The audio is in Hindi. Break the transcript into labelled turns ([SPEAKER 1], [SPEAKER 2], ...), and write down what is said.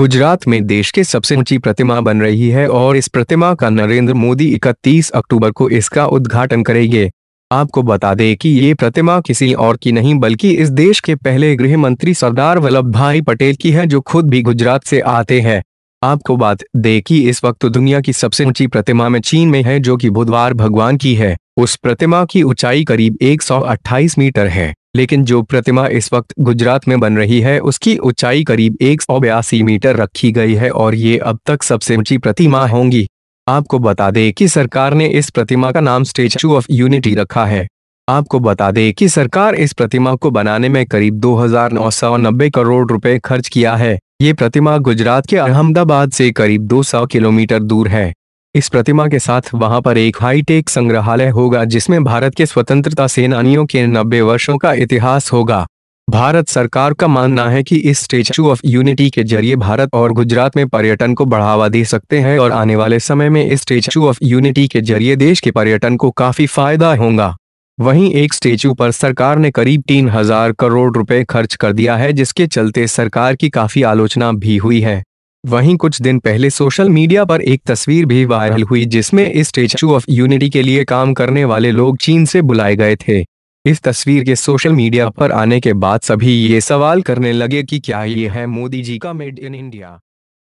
[SPEAKER 1] गुजरात में देश के सबसे ऊंची प्रतिमा बन रही है और इस प्रतिमा का नरेंद्र मोदी 31 अक्टूबर को इसका उद्घाटन करेंगे आपको बता दें कि ये प्रतिमा किसी और की नहीं बल्कि इस देश के पहले गृह मंत्री सरदार वल्लभ भाई पटेल की है जो खुद भी गुजरात से आते हैं आपको बात दे कि इस वक्त दुनिया की सबसे ऊंची प्रतिमा में चीन में है जो कि बुधवार भगवान की है उस प्रतिमा की ऊंचाई करीब 128 मीटर है लेकिन जो प्रतिमा इस वक्त गुजरात में बन रही है उसकी ऊंचाई करीब एक मीटर रखी गई है और ये अब तक सबसे ऊंची प्रतिमा होंगी आपको बता दें कि सरकार ने इस प्रतिमा का नाम स्टेचू ऑफ यूनिटी रखा है आपको बता दें कि सरकार इस प्रतिमा को बनाने में करीब दो करोड़ रुपए खर्च किया है ये प्रतिमा गुजरात के अहमदाबाद से करीब 200 किलोमीटर दूर है इस प्रतिमा के साथ वहां पर एक हाईटेक संग्रहालय होगा जिसमें भारत के स्वतंत्रता सेनानियों के नब्बे वर्षों का इतिहास होगा भारत सरकार का मानना है कि इस स्टेचू ऑफ यूनिटी के जरिए भारत और गुजरात में पर्यटन को बढ़ावा दे सकते हैं और आने वाले समय में इस स्टेचू ऑफ यूनिटी के जरिए देश के पर्यटन को काफी फायदा होगा वहीं एक स्टेचू पर सरकार ने करीब तीन हजार करोड़ रुपए खर्च कर दिया है जिसके चलते सरकार की काफी आलोचना भी हुई है वहीं कुछ दिन पहले सोशल मीडिया पर एक तस्वीर भी वायरल हुई जिसमें स्टेचू ऑफ यूनिटी के लिए काम करने वाले लोग चीन से बुलाए गए थे इस तस्वीर के सोशल मीडिया पर आने के बाद सभी ये सवाल करने लगे कि क्या ये है मोदी जी का मेड इन इंडिया